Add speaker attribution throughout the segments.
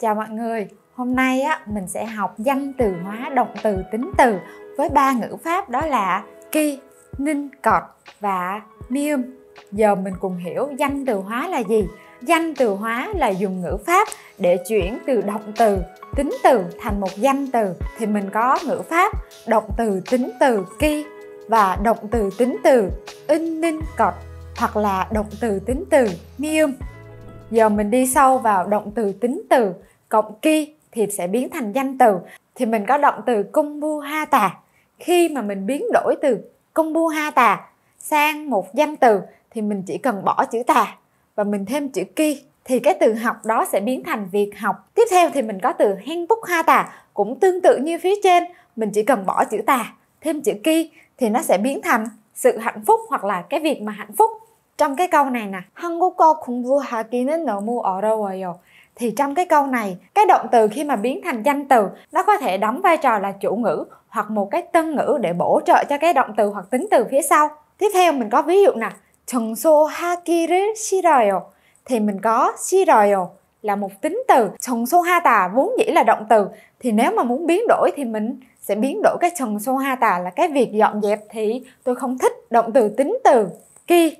Speaker 1: Chào mọi người, hôm nay á, mình sẽ học danh từ hóa động từ tính từ với ba ngữ pháp đó là ki, ninh cọt và niêm. Giờ mình cùng hiểu danh từ hóa là gì. Danh từ hóa là dùng ngữ pháp để chuyển từ động từ tính từ thành một danh từ thì mình có ngữ pháp động từ tính từ ki và động từ tính từ in ninh cọt hoặc là động từ tính từ niêm giờ mình đi sâu vào động từ tính từ cộng ki thì sẽ biến thành danh từ thì mình có động từ cung bu ha tà khi mà mình biến đổi từ cung bu ha tà sang một danh từ thì mình chỉ cần bỏ chữ tà và mình thêm chữ ki thì cái từ học đó sẽ biến thành việc học tiếp theo thì mình có từ hen búc ha tà cũng tương tự như phía trên mình chỉ cần bỏ chữ tà thêm chữ ki thì nó sẽ biến thành sự hạnh phúc hoặc là cái việc mà hạnh phúc trong cái câu này nè của cô 한국어 공부하기는 너무 어려워요 thì trong cái câu này cái động từ khi mà biến thành danh từ nó có thể đóng vai trò là chủ ngữ hoặc một cái tân ngữ để bổ trợ cho cái động từ hoặc tính từ phía sau tiếp theo mình có ví dụ nè 청소하기를 싫어요 thì mình có 싫어요 là một tính từ 청소하다 vốn dĩ là động từ thì nếu mà muốn biến đổi thì mình sẽ biến đổi cái 청소하다 là cái việc dọn dẹp thì tôi không thích động từ tính từ ki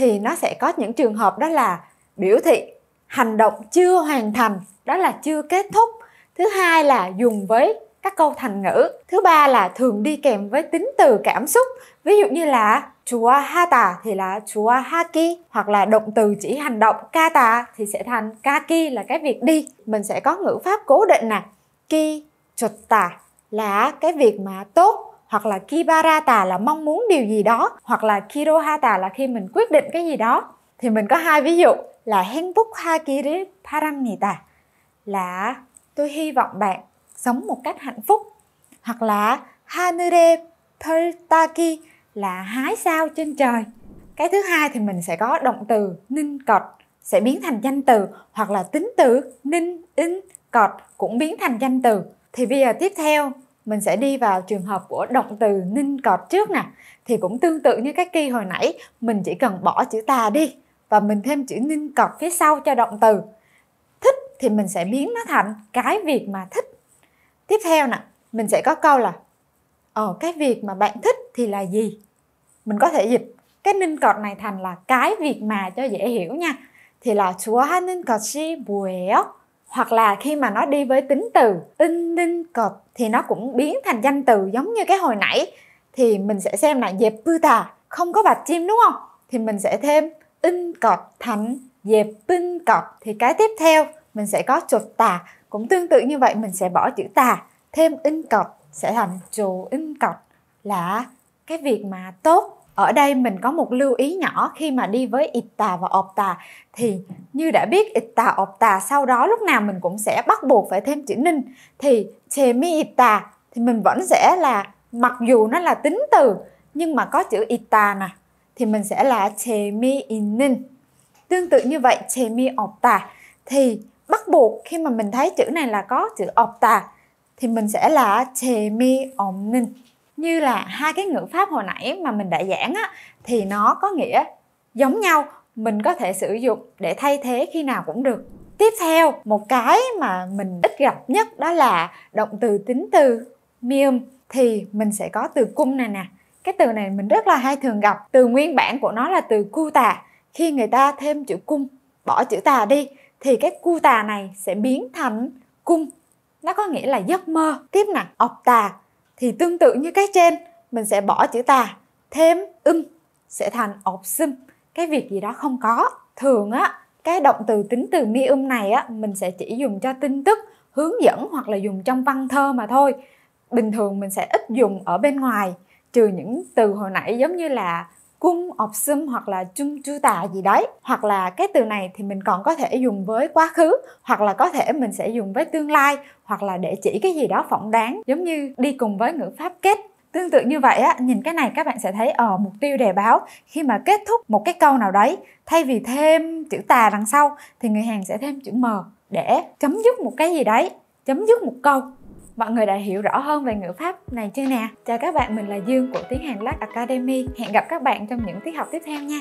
Speaker 1: thì nó sẽ có những trường hợp đó là biểu thị hành động chưa hoàn thành đó là chưa kết thúc thứ hai là dùng với các câu thành ngữ thứ ba là thường đi kèm với tính từ cảm xúc ví dụ như là chua hata thì là chua haki hoặc là động từ chỉ hành động kata thì sẽ thành kaki là cái việc đi mình sẽ có ngữ pháp cố định nè ki chutta là cái việc mà tốt hoặc là kibarata là mong muốn điều gì đó hoặc là kirohata là khi mình quyết định cái gì đó thì mình có hai ví dụ là henbukha kiri là tôi hy vọng bạn sống một cách hạnh phúc hoặc là hanure pertaki là hái sao trên trời cái thứ hai thì mình sẽ có động từ ninh cọt sẽ biến thành danh từ hoặc là tính từ ninh in cọt cũng biến thành danh từ thì bây giờ tiếp theo mình sẽ đi vào trường hợp của động từ ninh cọt trước nè thì cũng tương tự như các kỳ hồi nãy mình chỉ cần bỏ chữ tà đi và mình thêm chữ ninh cọt phía sau cho động từ thích thì mình sẽ biến nó thành cái việc mà thích tiếp theo nè mình sẽ có câu là ờ cái việc mà bạn thích thì là gì mình có thể dịch cái ninh cọt này thành là cái việc mà cho dễ hiểu nha thì là chúa ninh cọt si buéo hoặc là khi mà nó đi với tính từ in ninh cọp thì nó cũng biến thành danh từ giống như cái hồi nãy thì mình sẽ xem là dẹp bư tà không có bạch chim đúng không thì mình sẽ thêm in cọp thành dẹp binh cọp thì cái tiếp theo mình sẽ có chuột tà cũng tương tự như vậy mình sẽ bỏ chữ tà thêm in cọp sẽ thành chủ in cọp là cái việc mà tốt ở đây mình có một lưu ý nhỏ khi mà đi với itta và opta thì như đã biết itta opta sau đó lúc nào mình cũng sẽ bắt buộc phải thêm chữ ninh thì chemi itta thì mình vẫn sẽ là mặc dù nó là tính từ nhưng mà có chữ itta nè thì mình sẽ là chemi inin tương tự như vậy chemi opta thì bắt buộc khi mà mình thấy chữ này là có chữ opta thì mình sẽ là chemi omnin như là hai cái ngữ pháp hồi nãy mà mình đã giảng á thì nó có nghĩa giống nhau mình có thể sử dụng để thay thế khi nào cũng được tiếp theo một cái mà mình ít gặp nhất đó là động từ tính từ mium thì mình sẽ có từ cung này nè cái từ này mình rất là hay thường gặp từ nguyên bản của nó là từ cu tà khi người ta thêm chữ cung bỏ chữ tà đi thì cái cu tà này sẽ biến thành cung nó có nghĩa là giấc mơ tiếp nè ọc tà thì tương tự như cái trên mình sẽ bỏ chữ tà thêm ưng sẽ thành ọc xưng cái việc gì đó không có thường á cái động từ tính từ mi um này á mình sẽ chỉ dùng cho tin tức hướng dẫn hoặc là dùng trong văn thơ mà thôi bình thường mình sẽ ít dùng ở bên ngoài trừ những từ hồi nãy giống như là cung ọc sum hoặc là chung chu tà gì đấy hoặc là cái từ này thì mình còn có thể dùng với quá khứ hoặc là có thể mình sẽ dùng với tương lai hoặc là để chỉ cái gì đó phỏng đáng giống như đi cùng với ngữ pháp kết Tương tự như vậy á, nhìn cái này các bạn sẽ thấy ở ờ, mục tiêu đề báo khi mà kết thúc một cái câu nào đấy, thay vì thêm chữ tà đằng sau thì người hàng sẽ thêm chữ m để chấm dứt một cái gì đấy, chấm dứt một câu. Mọi người đã hiểu rõ hơn về ngữ pháp này chưa nè? Chào các bạn, mình là Dương của Tiếng Hàn Lát Academy. Hẹn gặp các bạn trong những tiết học tiếp theo nha.